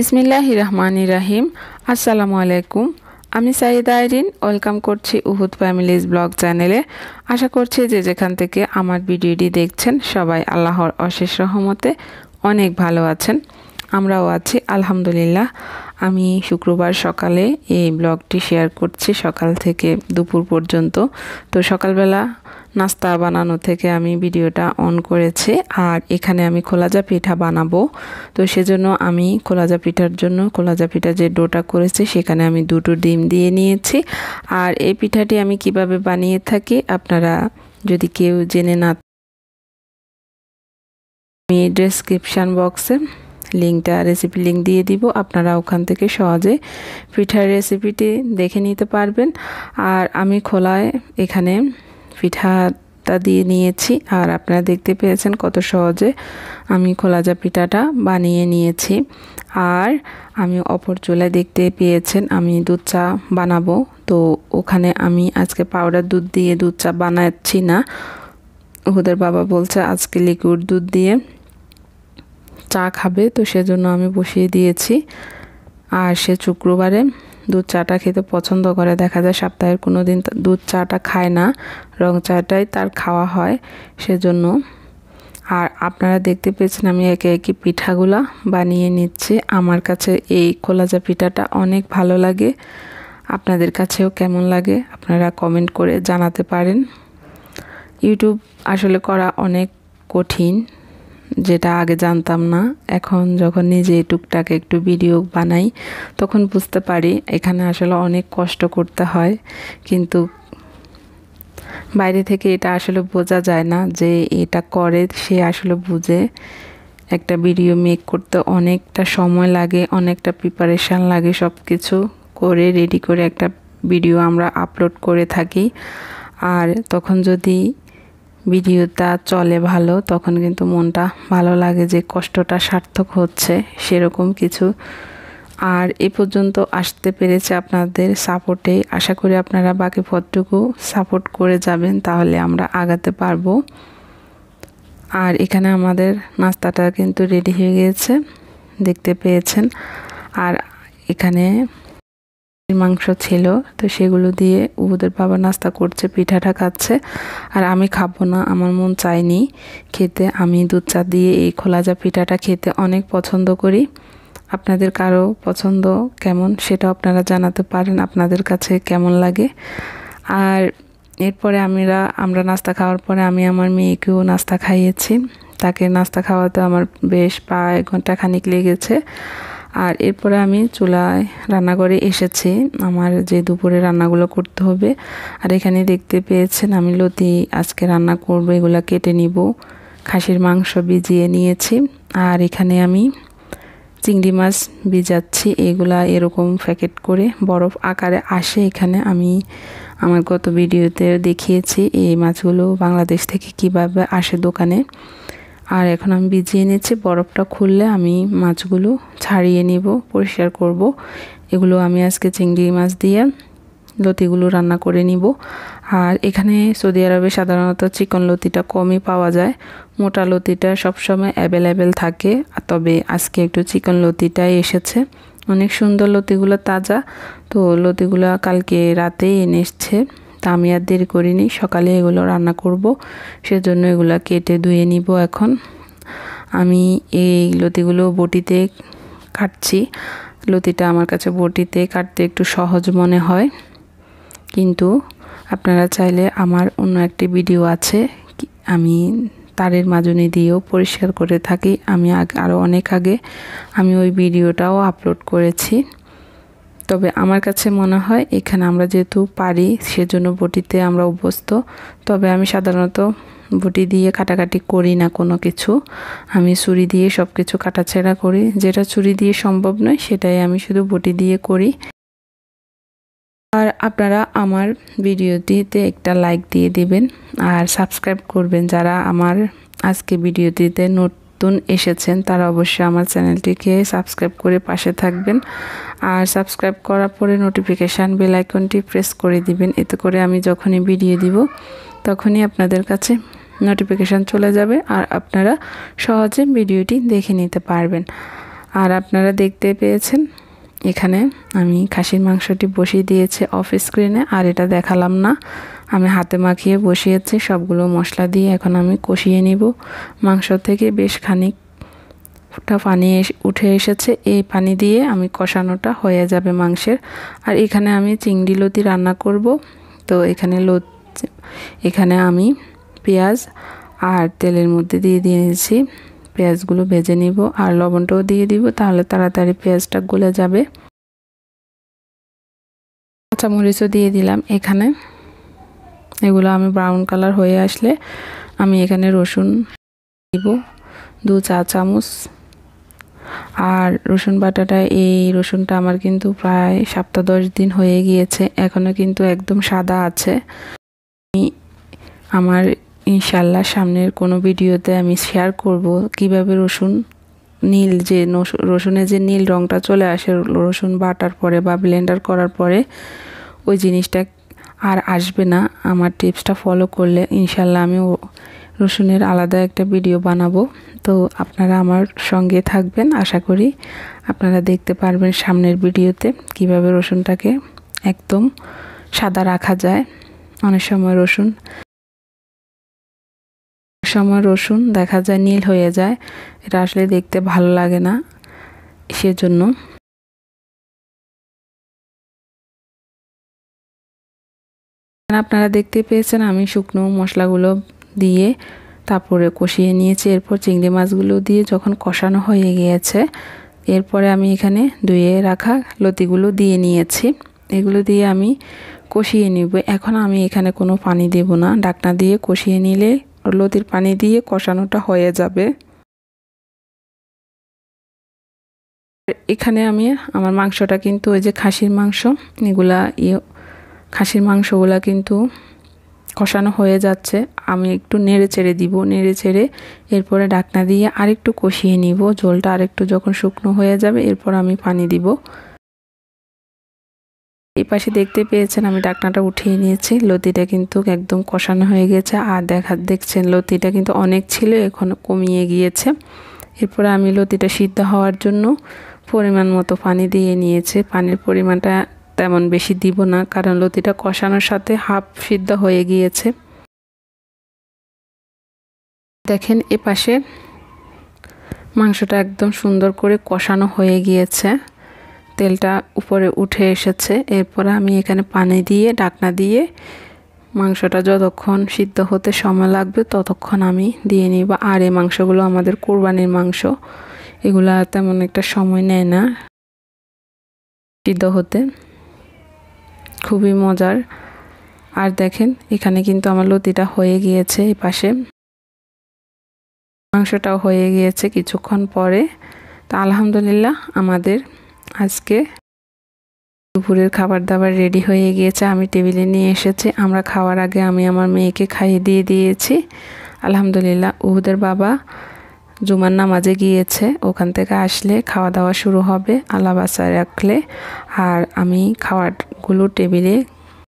বিসমিল্লাহ রহমান রাহিম আসসালামু আলাইকুম আমি সাইদ আইরিন ওয়েলকাম করছি উহুদ ফ্যামিলিজ ব্লগ চ্যানেলে আশা করছি যে যেখান থেকে আমার ভিডিওটি দেখছেন সবাই আল্লাহর অশেষ রহমতে অনেক ভালো আছেন আমরাও আছি আলহামদুলিল্লাহ আমি শুক্রবার সকালে এই ব্লগটি শেয়ার করছি সকাল থেকে দুপুর পর্যন্ত তো সকালবেলা নাস্তা বানানো থেকে আমি ভিডিওটা অন করেছি আর এখানে আমি খোলাজা পিঠা বানাবো তো সেজন্য আমি খোলাজা পিঠার জন্য খোলাজা পিঠা যে ডোটা করেছি সেখানে আমি দুটো ডিম দিয়ে নিয়েছি আর এই পিঠাটি আমি কিভাবে বানিয়ে থাকি আপনারা যদি কেউ জেনে না আমি ডেসক্রিপশান বক্সে লিঙ্কটা রেসিপি লিঙ্ক দিয়ে দিব আপনারা ওখান থেকে সহজে পিঠার রেসিপিটি দেখে নিতে পারবেন আর আমি খোলায় এখানে পিঠাটা দিয়ে নিয়েছি আর আপনারা দেখতে পেয়েছেন কত সহজে আমি খোলাজা পিঠাটা বানিয়ে নিয়েছি আর আমি অপর চুলায় দেখতে পেয়েছেন আমি দুধ চা বানাবো তো ওখানে আমি আজকে পাউডার দুধ দিয়ে দুধ চা বানাচ্ছি না ওদের বাবা বলছে আজকে লিকুইড দুধ দিয়ে চা খাবে তো সেজন্য আমি বসিয়ে দিয়েছি আর সে শুক্রবারে দুধ চাটা খেতে পছন্দ করে দেখা যায় সপ্তাহের কোনো দিন দুধ চাটা খায় না রং চাটাই তার খাওয়া হয় সেজন্য আর আপনারা দেখতে পেয়েছেন আমি একে একে পিঠাগুলা বানিয়ে নিচ্ছি আমার কাছে এই খোলাজা পিঠাটা অনেক ভালো লাগে আপনাদের কাছেও কেমন লাগে আপনারা কমেন্ট করে জানাতে পারেন ইউটিউব আসলে করা অনেক কঠিন যেটা আগে জানতাম না এখন যখন নিজে টুকটাক একটু ভিডিও বানাই তখন বুঝতে পারি এখানে আসলে অনেক কষ্ট করতে হয় কিন্তু বাইরে থেকে এটা আসলে বোঝা যায় না যে এটা করে সে আসলে বুঝে একটা ভিডিও মেক করতে অনেকটা সময় লাগে অনেকটা প্রিপারেশান লাগে সব কিছু করে রেডি করে একটা ভিডিও আমরা আপলোড করে থাকি আর তখন যদি ভিডিওটা চলে ভালো তখন কিন্তু মনটা ভালো লাগে যে কষ্টটা সার্থক হচ্ছে সেরকম কিছু আর এ পর্যন্ত আসতে পেরেছে আপনাদের সাপোর্টে আশা করি আপনারা বাকি পথটুকু সাপোর্ট করে যাবেন তাহলে আমরা আগাতে পারবো আর এখানে আমাদের নাস্তাটা কিন্তু রেডি হয়ে গিয়েছে দেখতে পেয়েছেন আর এখানে মাংস ছিল তো সেগুলো দিয়ে ওদের বাবা নাস্তা করছে পিঠাটা খাচ্ছে আর আমি খাবো না আমার মন চায়নি খেতে আমি দুধ চা দিয়ে এই খোলাজা পিঠাটা খেতে অনেক পছন্দ করি আপনাদের কারো পছন্দ কেমন সেটা আপনারা জানাতে পারেন আপনাদের কাছে কেমন লাগে আর এরপরে আমরা আমরা নাস্তা খাওয়ার পরে আমি আমার মেয়েকেও নাস্তা খাইয়েছি তাকে নাস্তা খাওয়াতে আমার বেশ প্রায় ঘন্টা খানিক লেগেছে আর এরপরে আমি চুলায় রান্নাঘরে এসেছি আমার যে দুপুরে রান্নাগুলো করতে হবে আর এখানে দেখতে পেয়েছেন আমি লতি আজকে রান্না করব এগুলো কেটে নিব খাসির মাংস ভিজিয়ে নিয়েছি আর এখানে আমি চিংড়ি মাছ ভিজাচ্ছি এগুলা এরকম প্যাকেট করে বরফ আকারে আসে এখানে আমি আমার গত ভিডিওতে দেখিয়েছি এই মাছগুলো বাংলাদেশ থেকে কিভাবে আসে দোকানে আর এখন আমি ভিজিয়ে নিচ্ছি বরফটা খুললে আমি মাছগুলো ছাড়িয়ে নিব পরিষ্কার করব। এগুলো আমি আজকে চিংড়ি মাছ দিয়ে লতিগুলো রান্না করে নিব আর এখানে সৌদি আরবে সাধারণত চিকন লতিটা কমই পাওয়া যায় মোটা লতিটা সবসময় অ্যাভেলেবেল থাকে তবে আজকে একটু চিকন লতিটাই এসেছে অনেক সুন্দর লতিগুলো তাজা তো লতিগুলো কালকে রাতেই এনেছে তা আমি আর দেরি করিনি সকালে এগুলো রান্না করব সেজন্য এগুলো কেটে ধুয়ে নিব এখন আমি এই লতিগুলো বটিতে কাটছি লতিটা আমার কাছে বটিতে কাটতে একটু সহজ মনে হয় কিন্তু আপনারা চাইলে আমার অন্য একটি ভিডিও আছে আমি তারের মাজনি দিয়েও পরিষ্কার করে থাকি আমি আরও অনেক আগে আমি ওই ভিডিওটাও আপলোড করেছি তবে আমার কাছে মনে হয় এখানে আমরা যেহেতু পারি সেজন্য বটিতে আমরা অভ্যস্ত তবে আমি সাধারণত বটি দিয়ে কাটাকাটি করি না কোনো কিছু আমি ছুরি দিয়ে সব কিছু কাটাছেড়া করি যেটা ছুরি দিয়ে সম্ভব নয় সেটাই আমি শুধু বটি দিয়ে করি আর আপনারা আমার ভিডিওটিতে একটা লাইক দিয়ে দিবেন আর সাবস্ক্রাইব করবেন যারা আমার আজকে ভিডিওটিতে নোট নতুন এসেছেন তারা অবশ্যই আমার চ্যানেলটিকে সাবস্ক্রাইব করে পাশে থাকবেন আর সাবস্ক্রাইব করার পরে নোটিফিকেশান বেল আইকনটি প্রেস করে দিবেন এতে করে আমি যখনই ভিডিও দিব তখনই আপনাদের কাছে নোটিফিকেশান চলে যাবে আর আপনারা সহজে ভিডিওটি দেখে নিতে পারবেন আর আপনারা দেখতে পেয়েছেন এখানে আমি খাসির মাংসটি বসিয়ে দিয়েছে অফ স্ক্রিনে আর এটা দেখালাম না আমি হাতে মাখিয়ে বসিয়েছি সবগুলো মশলা দিয়ে এখন আমি কষিয়ে নিব মাংস থেকে বেশ খানিকটা পানি উঠে এসেছে এই পানি দিয়ে আমি কষানোটা হয়ে যাবে মাংসের আর এখানে আমি চিংড়ি লতি রান্না করব তো এখানে লত এখানে আমি পেঁয়াজ আর তেলের মধ্যে দিয়ে দিয়েছি পেঁয়াজগুলো ভেজে নিব আর লবণটাও দিয়ে দিব তাহলে তাড়াতাড়ি পেঁয়াজটা গলে যাবে কাঁচামরিচও দিয়ে দিলাম এখানে এগুলো আমি ব্রাউন কালার হয়ে আসলে আমি এখানে রসুন দিব দু চা চামচ আর রসুন বাটাটা এই রসুনটা আমার কিন্তু প্রায় সপ্তাহ দশ দিন হয়ে গিয়েছে এখনও কিন্তু একদম সাদা আছে আমি আমার ইনশাল্লাহ সামনের কোনো ভিডিওতে আমি শেয়ার করব কিভাবে রসুন নীল যে রসুনে যে নীল রঙটা চলে আসে রসুন বাটার পরে বা ব্লেন্ডার করার পরে ওই জিনিসটা আর আসবে না আমার টিপসটা ফলো করলে ইনশাল্লাহ আমি রসুনের আলাদা একটা ভিডিও বানাবো তো আপনারা আমার সঙ্গে থাকবেন আশা করি আপনারা দেখতে পারবেন সামনের ভিডিওতে কিভাবে রসুনটাকে একদম সাদা রাখা যায় অনেক সময় রসুন সময় রসুন দেখা যায় নীল হয়ে যায় এটা আসলে দেখতে ভালো লাগে না সেজন্য আপনারা দেখতে পেয়েছেন আমি শুকনো মশলাগুলো দিয়ে তারপরে কষিয়ে নিয়েছি এরপর চিংড়ি মাছগুলো দিয়ে যখন কষানো হয়ে গিয়েছে এরপরে আমি এখানে ধুয়ে রাখা লতিগুলো দিয়ে নিয়েছি এগুলো দিয়ে আমি কষিয়ে নিব এখন আমি এখানে কোনো পানি দেব না ডাকনা দিয়ে কষিয়ে নিলে লতির পানি দিয়ে কষানোটা হয়ে যাবে এখানে আমি আমার মাংসটা কিন্তু ওই যে খাসির মাংস এগুলা ইয়ে খাসির মাংসগুলা কিন্তু কষানো হয়ে যাচ্ছে আমি একটু নেড়ে চেড়ে দিব নেড়ে চেড়ে এরপরে ডাকনা দিয়ে আরেকটু কষিয়ে নিব জলটা আরেকটু যখন শুকনো হয়ে যাবে এরপর আমি পানি দিব এই পাশে দেখতে পেয়েছেন আমি ডাকনাটা উঠিয়ে নিয়েছি লতিটা কিন্তু একদম কষানো হয়ে গেছে আর দেখা দেখছেন লতিটা কিন্তু অনেক ছিল এখন কমিয়ে গিয়েছে এরপরে আমি লতিটা সিদ্ধ হওয়ার জন্য পরিমাণ মতো পানি দিয়ে নিয়েছে পানির পরিমাণটা তেমন বেশি দিব না কারণ লতিটা কষানোর সাথে হাফ সিদ্ধ হয়ে গিয়েছে দেখেন এ পাশে মাংসটা একদম সুন্দর করে কষানো হয়ে গিয়েছে তেলটা উপরে উঠে এসেছে এরপর আমি এখানে পানি দিয়ে ডাকনা দিয়ে মাংসটা যতক্ষণ সিদ্ধ হতে সময় লাগবে ততক্ষণ আমি দিয়ে নিই বা আর এ মাংসগুলো আমাদের কোরবানির মাংস এগুলো তেমন একটা সময় নেয় না সিদ্ধ হতে খুবই মজার আর দেখেন এখানে কিন্তু আমার লতিটা হয়ে গিয়েছে এই পাশে মাংসটাও হয়ে গিয়েছে কিছুক্ষণ পরে তা আলহামদুলিল্লাহ আমাদের আজকে দুপুরের খাবার দাবার রেডি হয়ে গিয়েছে আমি টেবিলে নিয়ে এসেছি আমরা খাওয়ার আগে আমি আমার মেয়েকে খাইয়ে দিয়ে দিয়েছি আলহামদুলিল্লাহ উহুদের বাবা জুমার নামাজে গিয়েছে ওখান থেকে আসলে খাওয়া দাওয়া শুরু হবে আল্লাহ বাসায় রাখলে আর আমি খাওয়ার সবগুলো টেবিলে